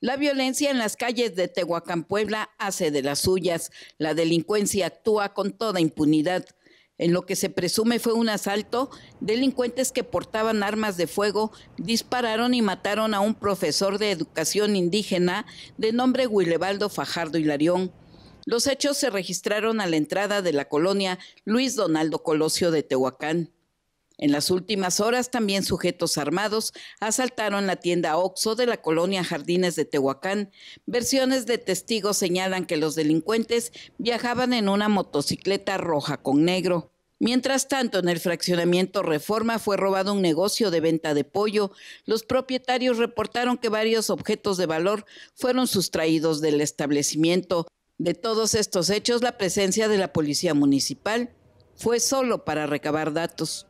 La violencia en las calles de Tehuacán, Puebla, hace de las suyas. La delincuencia actúa con toda impunidad. En lo que se presume fue un asalto, delincuentes que portaban armas de fuego dispararon y mataron a un profesor de educación indígena de nombre Willebaldo Fajardo Hilarión. Los hechos se registraron a la entrada de la colonia Luis Donaldo Colosio de Tehuacán. En las últimas horas, también sujetos armados asaltaron la tienda Oxo de la colonia Jardines de Tehuacán. Versiones de testigos señalan que los delincuentes viajaban en una motocicleta roja con negro. Mientras tanto, en el fraccionamiento Reforma fue robado un negocio de venta de pollo. Los propietarios reportaron que varios objetos de valor fueron sustraídos del establecimiento. De todos estos hechos, la presencia de la policía municipal fue solo para recabar datos.